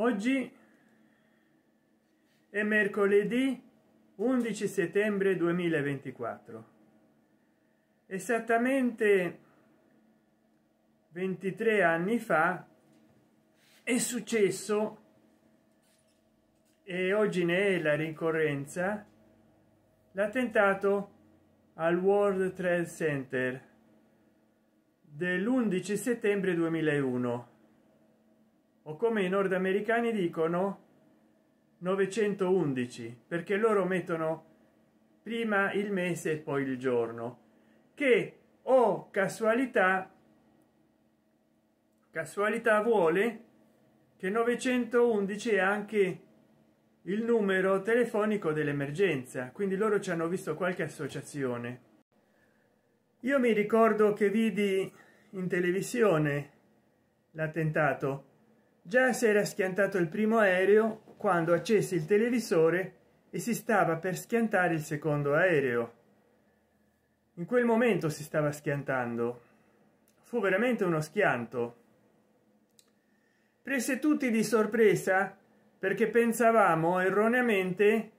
Oggi è mercoledì 11 settembre 2024. Esattamente 23 anni fa è successo e oggi ne è la ricorrenza l'attentato al World Trade Center dell'11 settembre 2001 o come i nordamericani dicono 911 perché loro mettono prima il mese e poi il giorno che o oh, casualità casualità vuole che 911 è anche il numero telefonico dell'emergenza quindi loro ci hanno visto qualche associazione io mi ricordo che vidi in televisione l'attentato già si era schiantato il primo aereo quando accese il televisore e si stava per schiantare il secondo aereo in quel momento si stava schiantando fu veramente uno schianto prese tutti di sorpresa perché pensavamo erroneamente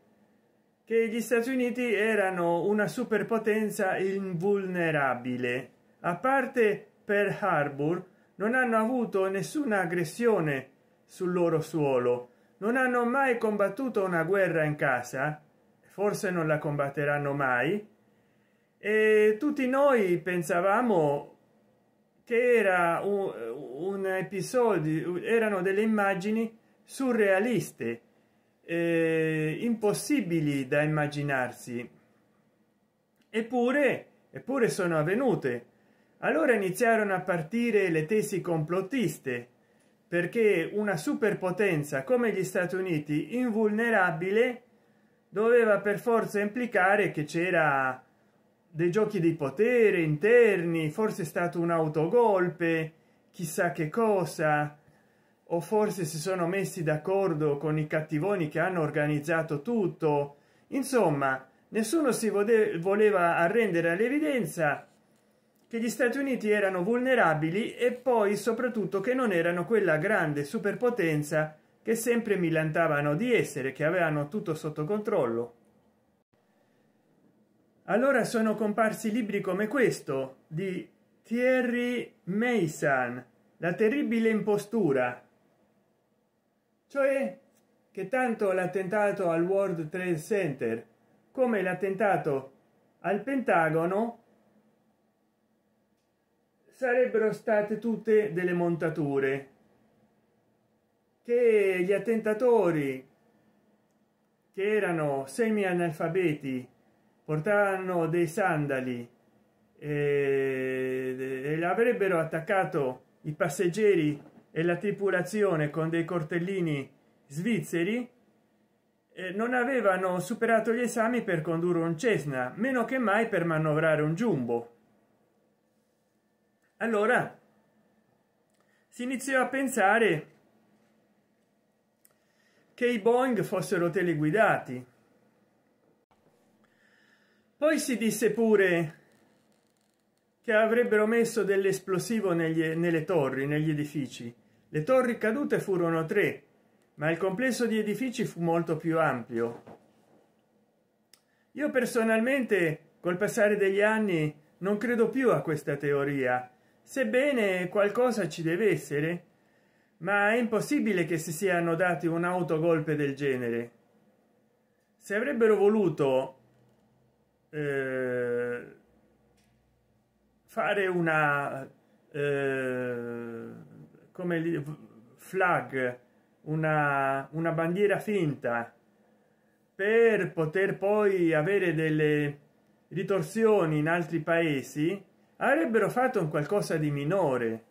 che gli stati uniti erano una superpotenza invulnerabile a parte per harbor non hanno avuto nessuna aggressione sul loro suolo non hanno mai combattuto una guerra in casa forse non la combatteranno mai e tutti noi pensavamo che era un, un episodio erano delle immagini surrealiste eh, impossibili da immaginarsi eppure eppure sono avvenute allora iniziarono a partire le tesi complottiste perché una superpotenza come gli stati uniti invulnerabile doveva per forza implicare che c'era dei giochi di potere interni forse è stato un autogolpe chissà che cosa o forse si sono messi d'accordo con i cattivoni che hanno organizzato tutto insomma nessuno si voleva arrendere all'evidenza che gli Stati Uniti erano vulnerabili e poi soprattutto che non erano quella grande superpotenza che sempre mi lantavano di essere, che avevano tutto sotto controllo. Allora sono comparsi libri come questo di Thierry Mason, La terribile impostura, cioè che tanto l'attentato al World Trade Center come l'attentato al Pentagono sarebbero state tutte delle montature che gli attentatori che erano semi analfabeti portavano dei sandali e, e avrebbero attaccato i passeggeri e la tripulazione con dei cortellini svizzeri eh, non avevano superato gli esami per condurre un Cessna meno che mai per manovrare un Jumbo allora si iniziò a pensare che i boeing fossero teleguidati poi si disse pure che avrebbero messo dell'esplosivo nelle torri negli edifici le torri cadute furono tre ma il complesso di edifici fu molto più ampio io personalmente col passare degli anni non credo più a questa teoria sebbene qualcosa ci deve essere ma è impossibile che si siano dati un autogolpe del genere se avrebbero voluto eh, fare una eh, come flag una, una bandiera finta per poter poi avere delle ritorsioni in altri paesi avrebbero fatto un qualcosa di minore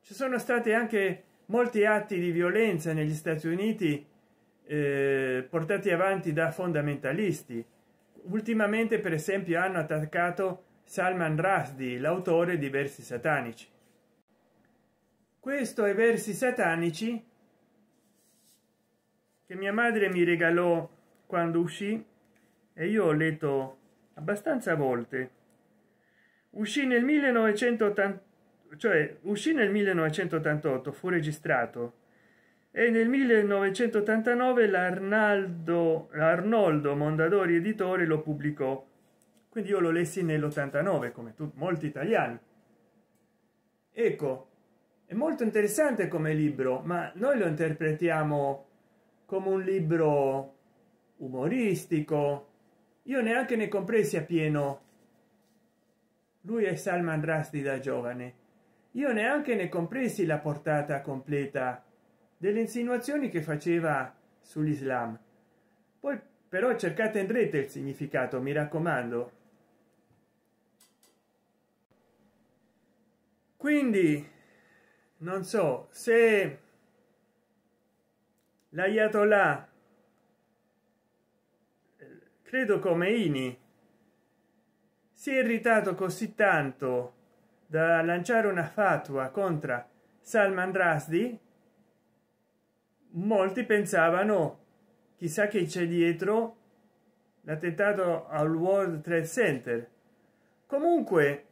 ci sono stati anche molti atti di violenza negli stati uniti eh, portati avanti da fondamentalisti ultimamente per esempio hanno attaccato salman rushdie l'autore di versi satanici questo è versi satanici che mia madre mi regalò quando uscì e io ho letto abbastanza volte uscì nel 1980 cioè uscì nel 1988 fu registrato e nel 1989 l'arnaldo arnoldo mondadori editore lo pubblicò quindi io lo lessi nell'89 come tutti molti italiani ecco è molto interessante come libro ma noi lo interpretiamo come un libro umoristico io neanche ne compresi a pieno lui e salman rushdie da giovane io neanche ne compresi la portata completa delle insinuazioni che faceva sull'islam poi però cercate in rete il significato mi raccomando quindi non so se l'ayatollah eh, credo come ini si è irritato così tanto da lanciare una fatua contro salman rushdie molti pensavano chissà che c'è dietro l'attentato al world trade center comunque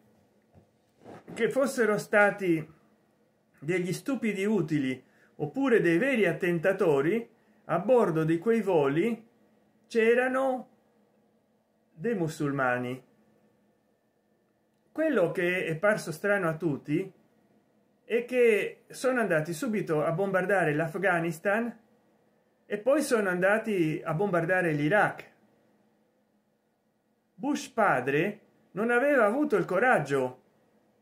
che fossero stati degli stupidi utili oppure dei veri attentatori a bordo di quei voli c'erano dei musulmani quello che è parso strano a tutti è che sono andati subito a bombardare l'afghanistan e poi sono andati a bombardare l'iraq bush padre non aveva avuto il coraggio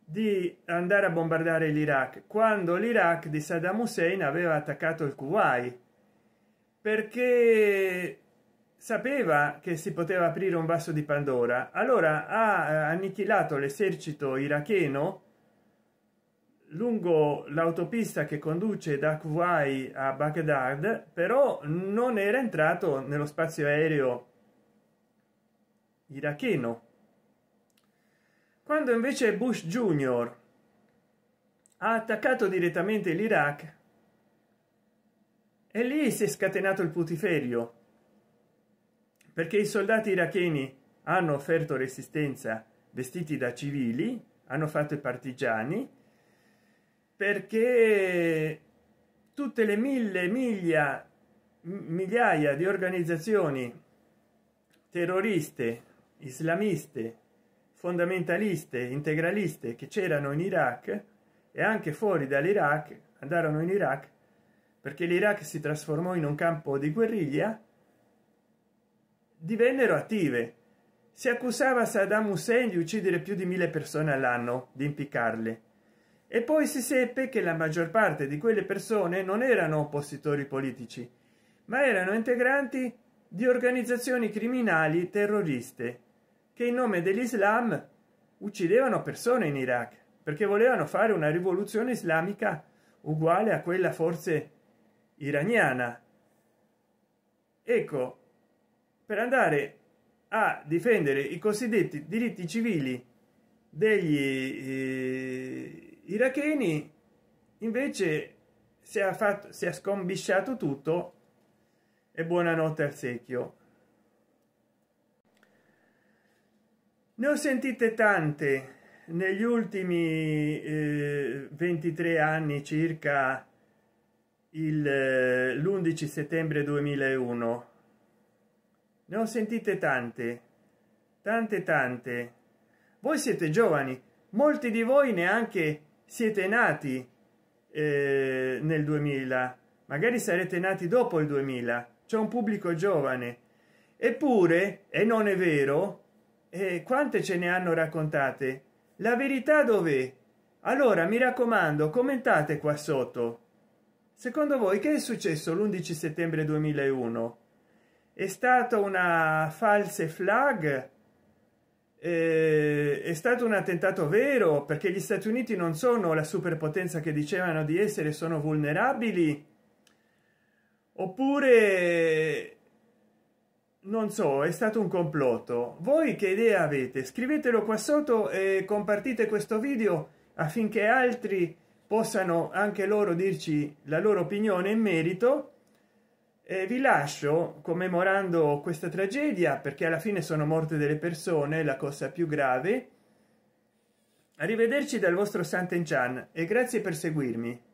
di andare a bombardare l'iraq quando l'iraq di saddam hussein aveva attaccato il kuwait perché sapeva che si poteva aprire un vaso di pandora allora ha eh, annichilato l'esercito iracheno lungo l'autopista che conduce da Kuwait a Baghdad però non era entrato nello spazio aereo iracheno quando invece Bush Jr. ha attaccato direttamente l'Iraq e lì si è scatenato il putiferio perché i soldati iracheni hanno offerto resistenza vestiti da civili hanno fatto i partigiani perché tutte le mille miglia migliaia di organizzazioni terroriste islamiste fondamentaliste integraliste che c'erano in iraq e anche fuori dall'iraq andarono in iraq perché l'iraq si trasformò in un campo di guerriglia divennero attive si accusava saddam hussein di uccidere più di mille persone all'anno di impiccarle e poi si seppe che la maggior parte di quelle persone non erano oppositori politici ma erano integranti di organizzazioni criminali terroriste che in nome dell'islam uccidevano persone in iraq perché volevano fare una rivoluzione islamica uguale a quella forse iraniana ecco per andare a difendere i cosiddetti diritti civili degli eh, iracheni invece si è fatto si è scombisciato tutto e buonanotte al secchio ne ho sentite tante negli ultimi eh, 23 anni circa l'11 eh, settembre 2001 ne ho sentite tante tante tante voi siete giovani molti di voi neanche siete nati eh, nel 2000 magari sarete nati dopo il 2000 c'è un pubblico giovane eppure e non è vero eh, quante ce ne hanno raccontate la verità dov'è allora mi raccomando commentate qua sotto secondo voi che è successo l'11 settembre 2001 è stata una false flag eh, è stato un attentato vero perché gli stati uniti non sono la superpotenza che dicevano di essere sono vulnerabili oppure non so è stato un complotto voi che idea avete scrivetelo qua sotto e compartite questo video affinché altri possano anche loro dirci la loro opinione in merito eh, vi lascio commemorando questa tragedia perché alla fine sono morte delle persone la cosa più grave arrivederci dal vostro Santen Chan e grazie per seguirmi